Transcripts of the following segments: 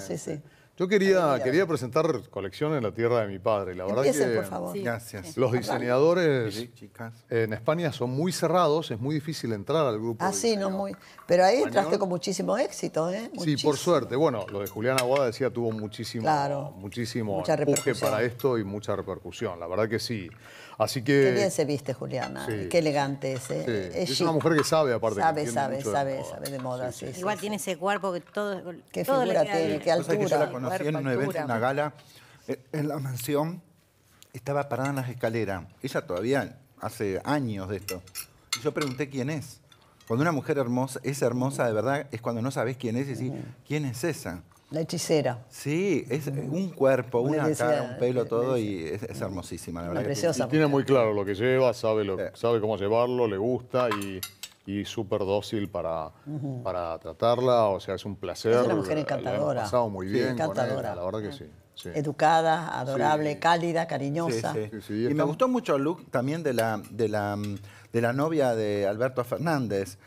sí, eh, sí. Yo quería, quería presentar colección en la tierra de mi padre. La verdad Empiecen, por favor. Gracias. los diseñadores en España son muy cerrados, es muy difícil entrar al grupo. Ah, sí, no muy. Pero ahí entraste con muchísimo éxito, ¿eh? Sí, por suerte. Bueno, lo de Juliana Aguada decía tuvo muchísimo, claro. muchísimo empuje para esto y mucha repercusión. La verdad que sí. Así que. Qué bien se viste, Juliana. Qué elegante es. ¿eh? Es, una mujer que sabe, aparte. Sabe, sabe, sabe, sabe de moda. Igual tiene ese cuerpo que todo. Qué figura altura en una gala, eh, en la mansión, estaba parada en las escaleras. Ella todavía hace años de esto. Y yo pregunté quién es. Cuando una mujer hermosa es hermosa de verdad es cuando no sabes quién es y decís, ¿quién es esa? La hechicera. Sí, es eh, un cuerpo, una, cara, un pelo, todo, y es, hermosísima, la verdad. tiene muy claro lo que lleva, sabe, lo, sabe cómo llevarlo, le gusta y y súper dócil para, para tratarla. O sea, es un placer. Es una mujer encantadora. La pasado muy bien. Encantadora. la verdad que sí. educada, adorable, cálida, cariñosa. y me gustó mucho el look también de la, de la, de la novia de Alberto Fernández.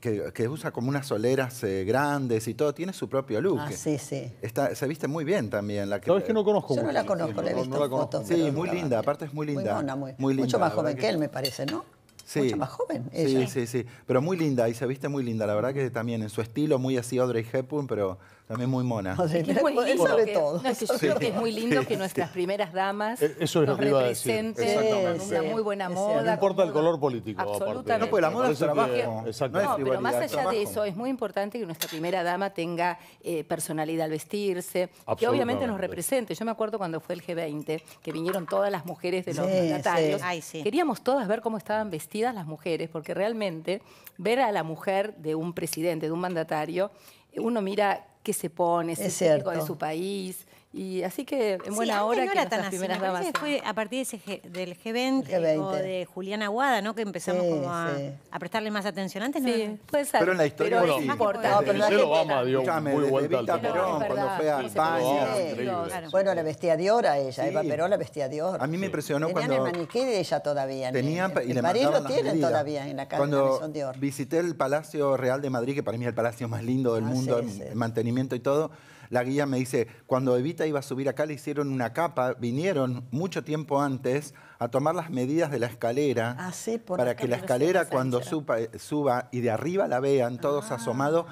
Que, usa como unas soleras eh, grandes y todo, tiene su propio look. Ah, sí, sí. Está, se viste muy bien también. La que... que no conozco Yo no la conozco, le he visto fotos, Sí, muy linda, aparte es muy linda. Muy, mona, muy linda, mucho más joven que él, me parece, ¿no? sí, mucho más joven. Sí, sí, sí. Pero muy linda y se viste muy linda. La verdad que también en su estilo, muy así Audrey Hepburn, pero también muy mona. es muy lindo todo. yo creo que es muy lindo que nuestras primeras damas e-, Eso es lo una muy buena moda. No importa el color político. Absolutamente. No, pues la moda es trabajo. Exactamente. No, pero más allá de eso, es muy importante que nuestra primera dama tenga eh, personalidad al vestirse, que obviamente nos represente. Yo me acuerdo cuando fue el G20, que vinieron todas las mujeres de los mandatarios. Queríamos todas ver cómo estaban vestidas las mujeres, porque realmente ver a la mujer de un presidente, de un mandatario, uno mira qué se pone, ese es de su país, y así que en buena hora que las primeras Sí, Fue a partir de ese del G20, o de Juliana Aguada, ¿no? Que empezamos como a, prestarle más atención antes, ¿no? Pero en la historia pero no importa. No, pero la Obama dio muy vuelta al Perón cuando fue a España. Bueno, la vestía Dior a ella, Eva Perón la vestía Dior. A mí me impresionó cuando... Tenían el maniquí de ella todavía. Tenían y le París lo tienen todavía en la casa Cuando visité el Palacio Real de Madrid, que para mí es el palacio más lindo del ah, mundo, el mantenimiento y todo la guía me dice, cuando Evita iba a subir acá le hicieron una capa, vinieron mucho tiempo antes a tomar las medidas de la escalera ah, para que la escalera cuando eh, suba, y de arriba la vean todos ah. asomados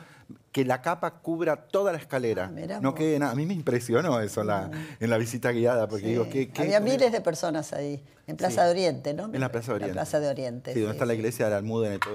que la capa cubra toda la escalera. Ah, no quede nada. A mí me impresionó eso mm. en la, visita guiada, porque digo, ¿qué, Había miles de personas ahí, en Plaza de Oriente, ¿no? En la Plaza de Oriente. Plaza de Oriente. Sí, donde está la iglesia de la y todo.